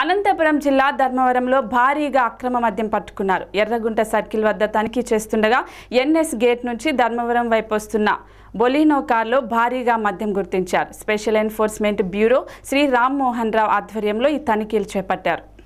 అనంతపురం జిల్లా ధర్మవరంలో భారీగా అక్రమ మద్యం పట్టుకున్నారు ఎర్రగుంట సర్కిల్ వద్ద తనిఖీ చేస్తుండగా ఎన్ఎస్ గేట్ నుంచి ధర్మవరం వైపు వస్తున్న బొలినో కార్లో భారీగా మద్యం గుర్తించారు special enforcement bureau Shri Rammohan Rao ఆధ్వర్యంలో ఈ తనిఖీలు చేపట్టారు